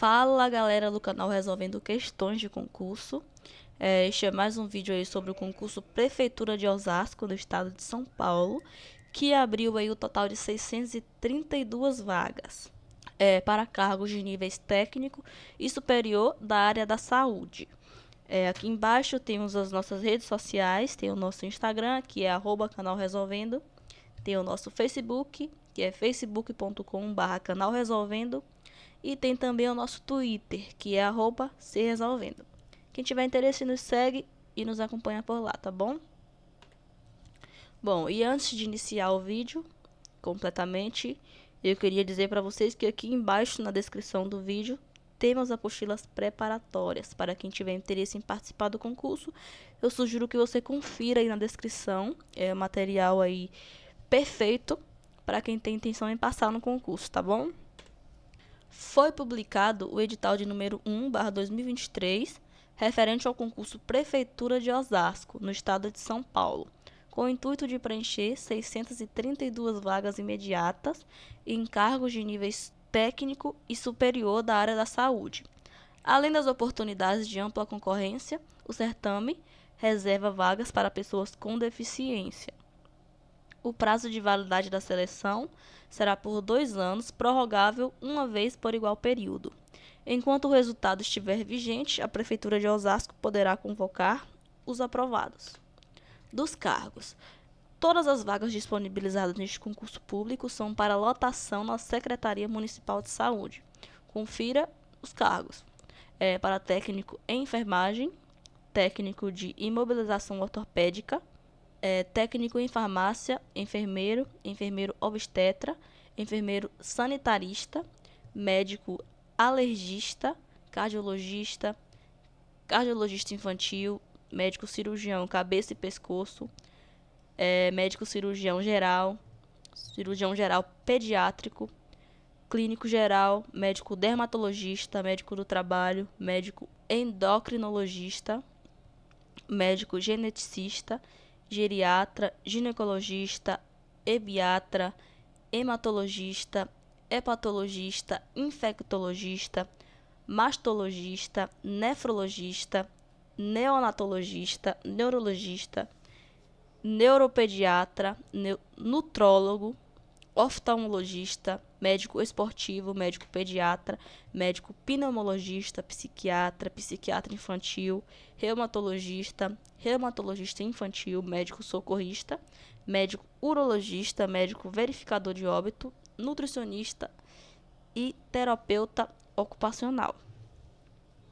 Fala galera do canal Resolvendo Questões de Concurso. É, este é mais um vídeo aí sobre o concurso Prefeitura de Osasco, do estado de São Paulo, que abriu aí o total de 632 vagas é, para cargos de níveis técnico e superior da área da saúde. É, aqui embaixo temos as nossas redes sociais, tem o nosso Instagram, que é arroba canal Resolvendo, tem o nosso Facebook, que é facebook.com barra canal Resolvendo, e tem também o nosso Twitter, que é arroba se resolvendo. Quem tiver interesse, nos segue e nos acompanha por lá, tá bom? Bom, e antes de iniciar o vídeo completamente, eu queria dizer para vocês que aqui embaixo na descrição do vídeo temos apostilas preparatórias. Para quem tiver interesse em participar do concurso, eu sugiro que você confira aí na descrição. É material aí perfeito para quem tem intenção em passar no concurso, tá bom? foi publicado o edital de número 1/2023, referente ao concurso Prefeitura de Osasco, no estado de São Paulo, com o intuito de preencher 632 vagas imediatas em cargos de níveis técnico e superior da área da saúde. Além das oportunidades de ampla concorrência, o certame reserva vagas para pessoas com deficiência o prazo de validade da seleção será por dois anos, prorrogável uma vez por igual período. Enquanto o resultado estiver vigente, a Prefeitura de Osasco poderá convocar os aprovados. Dos cargos. Todas as vagas disponibilizadas neste concurso público são para lotação na Secretaria Municipal de Saúde. Confira os cargos. É, para técnico em enfermagem, técnico de imobilização ortopédica, é, técnico em farmácia, enfermeiro, enfermeiro obstetra, enfermeiro sanitarista, médico alergista, cardiologista, cardiologista infantil, médico cirurgião cabeça e pescoço, é, médico cirurgião geral, cirurgião geral pediátrico, clínico geral, médico dermatologista, médico do trabalho, médico endocrinologista, médico geneticista geriatra, ginecologista, ebiatra, hematologista, hepatologista, infectologista, mastologista, nefrologista, neonatologista, neurologista, neuropediatra, nutrólogo, oftalmologista, médico esportivo, médico pediatra, médico pneumologista, psiquiatra, psiquiatra infantil, reumatologista, reumatologista infantil, médico socorrista, médico urologista, médico verificador de óbito, nutricionista e terapeuta ocupacional.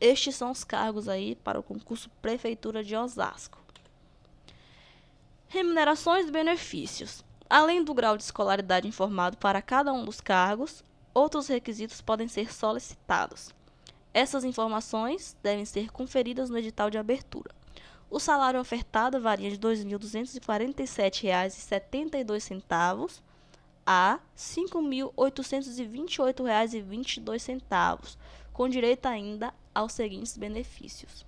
Estes são os cargos aí para o concurso Prefeitura de Osasco. Remunerações e benefícios. Além do grau de escolaridade informado para cada um dos cargos, outros requisitos podem ser solicitados. Essas informações devem ser conferidas no edital de abertura. O salário ofertado varia de R$ 2.247,72 a R$ 5.828,22, com direito ainda aos seguintes benefícios: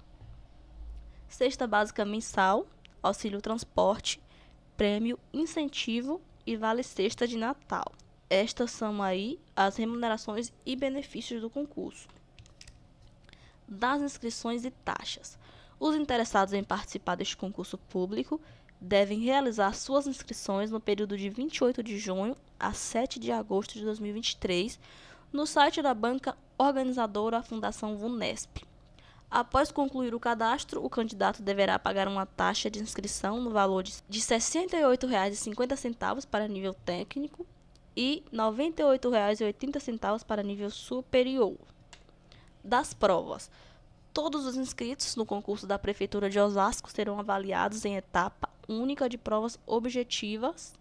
cesta básica mensal, auxílio transporte, prêmio incentivo e vale sexta de Natal. Estas são aí as remunerações e benefícios do concurso. Das inscrições e taxas. Os interessados em participar deste concurso público devem realizar suas inscrições no período de 28 de junho a 7 de agosto de 2023 no site da banca organizadora Fundação VUNESP Após concluir o cadastro, o candidato deverá pagar uma taxa de inscrição no valor de R$ 68,50 para nível técnico e R$ 98,80 para nível superior. Das provas. Todos os inscritos no concurso da Prefeitura de Osasco serão avaliados em etapa única de provas objetivas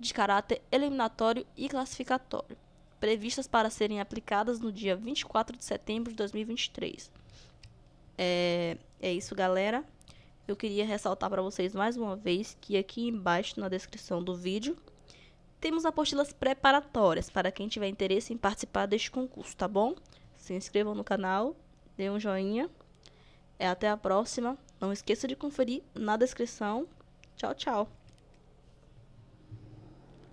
de caráter eliminatório e classificatório, previstas para serem aplicadas no dia 24 de setembro de 2023. É, é isso, galera. Eu queria ressaltar para vocês mais uma vez que aqui embaixo na descrição do vídeo temos apostilas preparatórias para quem tiver interesse em participar deste concurso, tá bom? Se inscrevam no canal, dê um joinha. É até a próxima. Não esqueça de conferir na descrição. Tchau, tchau.